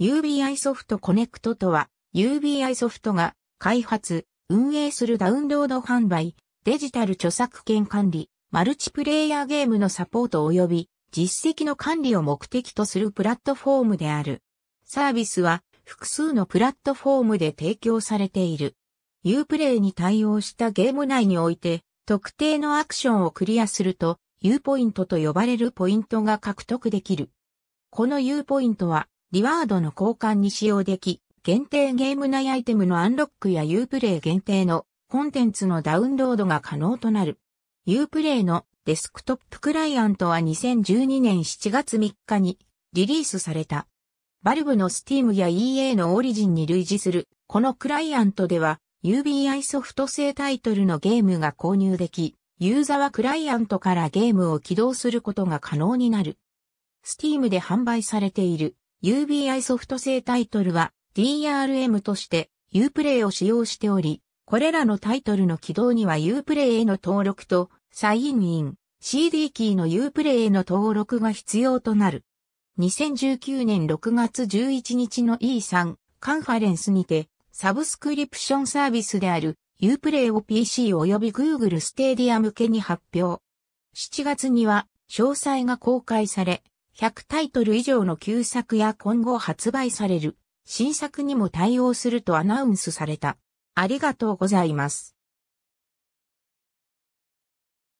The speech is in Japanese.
UBI ソフトコネクトとは、UBI ソフトが開発、運営するダウンロード販売、デジタル著作権管理、マルチプレイヤーゲームのサポート及び実績の管理を目的とするプラットフォームである。サービスは複数のプラットフォームで提供されている。Uplay に対応したゲーム内において、特定のアクションをクリアすると、U ポイントと呼ばれるポイントが獲得できる。この U ポイントは、リワードの交換に使用でき、限定ゲーム内アイテムのアンロックや Uplay 限定のコンテンツのダウンロードが可能となる。Uplay のデスクトップクライアントは2012年7月3日にリリースされた。バルブの Steam や EA のオリジンに類似する、このクライアントでは UBI ソフト製タイトルのゲームが購入でき、ユーザーはクライアントからゲームを起動することが可能になる。Steam で販売されている UBI ソフト製タイトルは DRM として Uplay を使用しており、これらのタイトルの起動には Uplay への登録とサインイン、CD キーの Uplay への登録が必要となる。2019年6月11日の E3 カンファレンスにて、サブスクリプションサービスである Uplay を PC 及び Google ステディア向けに発表。7月には詳細が公開され、100タイトル以上の旧作や今後発売される新作にも対応するとアナウンスされた。ありがとうございます。